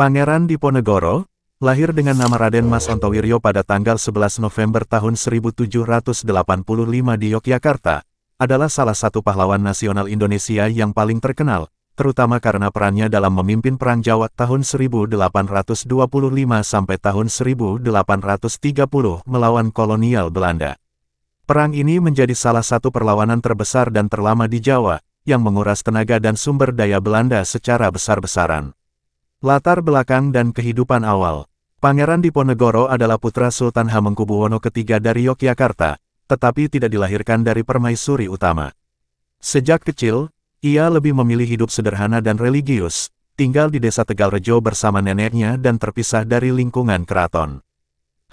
Pangeran Diponegoro, lahir dengan nama Raden Mas Ontowiryo pada tanggal 11 November tahun 1785 di Yogyakarta, adalah salah satu pahlawan nasional Indonesia yang paling terkenal, terutama karena perannya dalam memimpin Perang Jawa tahun 1825 sampai tahun 1830 melawan kolonial Belanda. Perang ini menjadi salah satu perlawanan terbesar dan terlama di Jawa, yang menguras tenaga dan sumber daya Belanda secara besar-besaran. Latar belakang dan kehidupan awal Pangeran Diponegoro adalah putra Sultan Hamengkubuwono ketiga dari Yogyakarta, tetapi tidak dilahirkan dari permaisuri utama. Sejak kecil, ia lebih memilih hidup sederhana dan religius, tinggal di desa Tegalrejo bersama neneknya dan terpisah dari lingkungan keraton.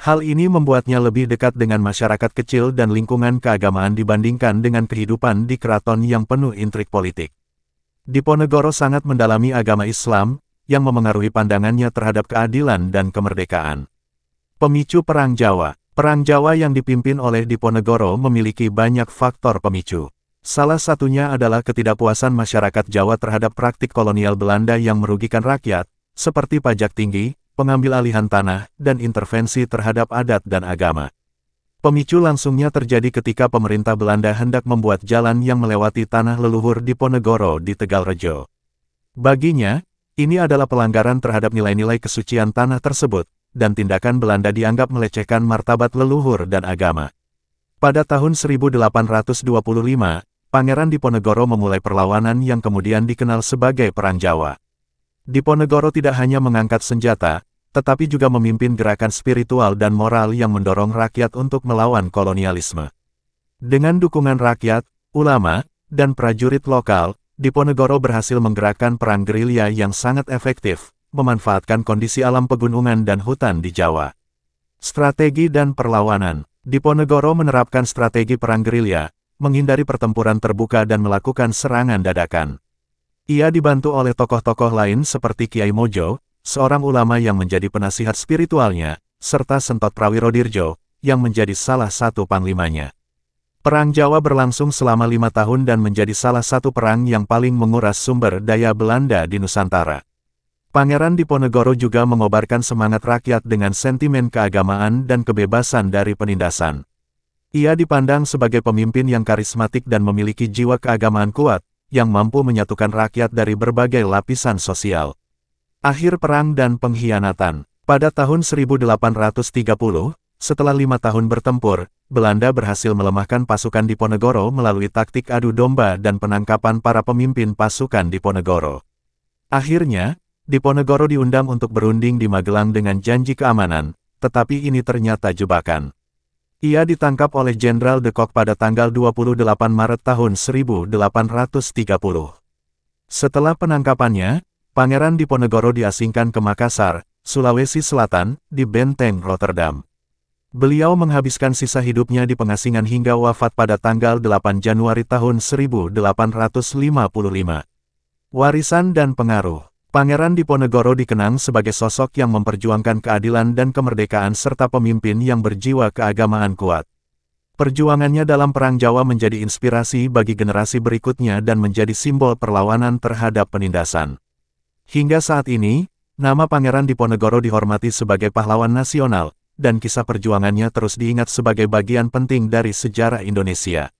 Hal ini membuatnya lebih dekat dengan masyarakat kecil dan lingkungan keagamaan dibandingkan dengan kehidupan di keraton yang penuh intrik politik. Diponegoro sangat mendalami agama Islam, yang memengaruhi pandangannya terhadap keadilan dan kemerdekaan. Pemicu Perang Jawa Perang Jawa yang dipimpin oleh Diponegoro memiliki banyak faktor pemicu. Salah satunya adalah ketidakpuasan masyarakat Jawa terhadap praktik kolonial Belanda yang merugikan rakyat, seperti pajak tinggi, pengambil alihan tanah, dan intervensi terhadap adat dan agama. Pemicu langsungnya terjadi ketika pemerintah Belanda hendak membuat jalan yang melewati tanah leluhur Diponegoro di Tegalrejo. Baginya, ini adalah pelanggaran terhadap nilai-nilai kesucian tanah tersebut, dan tindakan Belanda dianggap melecehkan martabat leluhur dan agama. Pada tahun 1825, Pangeran Diponegoro memulai perlawanan yang kemudian dikenal sebagai Perang Jawa. Diponegoro tidak hanya mengangkat senjata, tetapi juga memimpin gerakan spiritual dan moral yang mendorong rakyat untuk melawan kolonialisme. Dengan dukungan rakyat, ulama, dan prajurit lokal, Diponegoro berhasil menggerakkan perang gerilya yang sangat efektif, memanfaatkan kondisi alam pegunungan dan hutan di Jawa. Strategi dan perlawanan Diponegoro menerapkan strategi perang gerilya, menghindari pertempuran terbuka dan melakukan serangan dadakan. Ia dibantu oleh tokoh-tokoh lain seperti Kiai Mojo, seorang ulama yang menjadi penasihat spiritualnya, serta Sentot Prawirodirjo, yang menjadi salah satu panglimanya. Perang Jawa berlangsung selama lima tahun dan menjadi salah satu perang yang paling menguras sumber daya Belanda di Nusantara. Pangeran Diponegoro juga mengobarkan semangat rakyat dengan sentimen keagamaan dan kebebasan dari penindasan. Ia dipandang sebagai pemimpin yang karismatik dan memiliki jiwa keagamaan kuat, yang mampu menyatukan rakyat dari berbagai lapisan sosial. Akhir Perang dan Pengkhianatan Pada tahun 1830, setelah lima tahun bertempur, Belanda berhasil melemahkan pasukan Diponegoro melalui taktik adu domba dan penangkapan para pemimpin pasukan Diponegoro. Akhirnya, Diponegoro diundang untuk berunding di Magelang dengan janji keamanan, tetapi ini ternyata jebakan. Ia ditangkap oleh Jenderal de Kock pada tanggal 28 Maret tahun 1830. Setelah penangkapannya, Pangeran Diponegoro diasingkan ke Makassar, Sulawesi Selatan, di Benteng Rotterdam. Beliau menghabiskan sisa hidupnya di pengasingan hingga wafat pada tanggal 8 Januari tahun 1855. Warisan dan pengaruh Pangeran Diponegoro dikenang sebagai sosok yang memperjuangkan keadilan dan kemerdekaan serta pemimpin yang berjiwa keagamaan kuat. Perjuangannya dalam Perang Jawa menjadi inspirasi bagi generasi berikutnya dan menjadi simbol perlawanan terhadap penindasan. Hingga saat ini, nama Pangeran Diponegoro dihormati sebagai pahlawan nasional, dan kisah perjuangannya terus diingat sebagai bagian penting dari sejarah Indonesia.